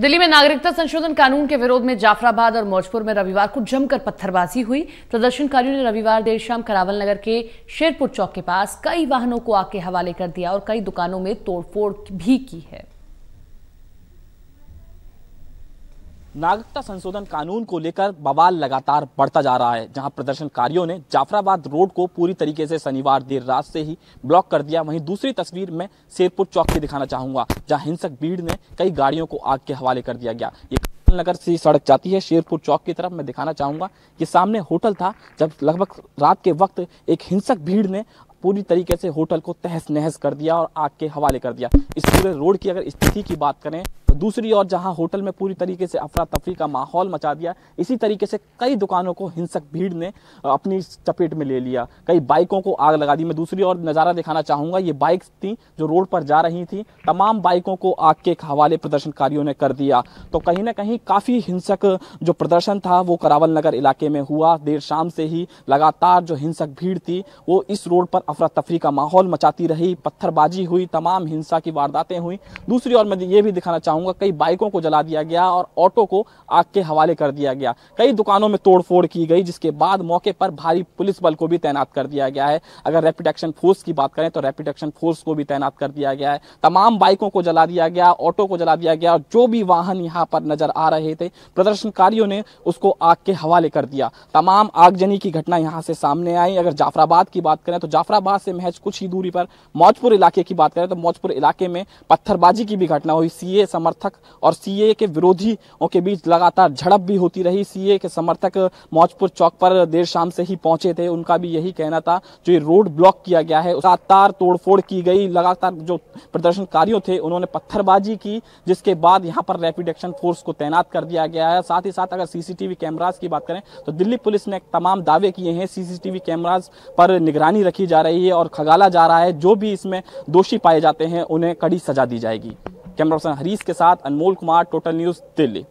दिल्ली में नागरिकता संशोधन कानून के विरोध में जाफराबाद और मौजपुर में रविवार को जमकर पत्थरबाजी हुई प्रदर्शनकारियों ने रविवार देर शाम करावल नगर के शेरपुर चौक के पास कई वाहनों को आग के हवाले कर दिया और कई दुकानों में तोड़फोड़ भी की है नागरिकता संशोधन कानून को लेकर बवाल लगातार बढ़ता जा रहा है जहां प्रदर्शनकारियों ने जाफराबाद रोड को पूरी तरीके से शनिवार देर रात से ही ब्लॉक कर दिया वहीं दूसरी तस्वीर में शेरपुर चौक की दिखाना चाहूंगा जहां हिंसक भीड़ ने कई गाड़ियों को आग के हवाले कर दिया गया ये नगर से सड़क जाती है शेरपुर चौक की तरफ मैं दिखाना चाहूंगा कि सामने होटल था जब लगभग रात के वक्त एक हिंसक भीड़ ने पूरी तरीके से होटल को तहस नहस कर दिया और आग के हवाले कर दिया इस पूरे रोड की अगर स्थिति की बात करें दूसरी ओर जहां होटल में पूरी तरीके से अफरा तफरी का माहौल मचा दिया इसी तरीके से कई दुकानों को हिंसक भीड़ ने अपनी चपेट में ले लिया कई बाइकों को आग लगा दी मैं दूसरी ओर नज़ारा दिखाना चाहूँगा ये बाइक थी जो रोड पर जा रही थी तमाम बाइकों को आग के हवाले प्रदर्शनकारियों ने कर दिया तो कहीं ना कहीं काफ़ी हिंसक जो प्रदर्शन था वो करावल नगर इलाके में हुआ देर शाम से ही लगातार जो हिंसक भीड़ थी वो इस रोड पर अफरा तफरी का माहौल मचाती रही पत्थरबाजी हुई तमाम हिंसा की वारदातें हुई दूसरी ओर मैं ये भी दिखाना चाहूँगा बताऊंगा कई बाइकों को जला दिया गया और ऑटो को आग के हवाले कर दिया गया कई दुकानों में तोड़फोड़ की गई जिसके बाद मौके पर भारी पुलिस बल को भी तैनात कर दिया गया है अगर रैपिड एक्शन फोर्स की बात करें तो रैपिड एक्शन फोर्स को भी तैनात कर दिया गया है तमाम बाइकों को जला दिया गया ऑटो को जला दिया गया और जो भी वाहन यहाँ पर नजर आ रहे थे प्रदर्शनकारियों ने उसको आग के हवाले कर दिया तमाम आगजनी की घटना यहाँ से सामने आई अगर जाफराबाद की बात करें तो जाफराबाद से महज कुछ ही दूरी पर मौजपुर इलाके की बात करें तो मौजपुर इलाके में पत्थरबाजी की भी घटना हुई सीए समर समर्थक और सीए के विरोधियों के बीच लगातार झड़प भी होती रही सीए के समर्थक मौजपुर चौक पर देर शाम से ही पहुंचे थे उनका भी यही कहना था जो ये रोड ब्लॉक किया गया है लगातार तोड़फोड़ की गई लगातार जो प्रदर्शनकारियों थे उन्होंने पत्थरबाजी की जिसके बाद यहाँ पर रैपिड एक्शन फोर्स को तैनात कर दिया गया है साथ ही साथ अगर सीसीटीवी कैमराज की बात करें तो दिल्ली पुलिस ने तमाम दावे किए हैं सीसीटीवी कैमराज पर निगरानी रखी जा रही है और खगाला जा रहा है जो भी इसमें दोषी पाए जाते हैं उन्हें कड़ी सजा दी जाएगी कैमरा पर्सन हरीश के साथ अनमोल कुमार टोटल न्यूज़ दिल्ली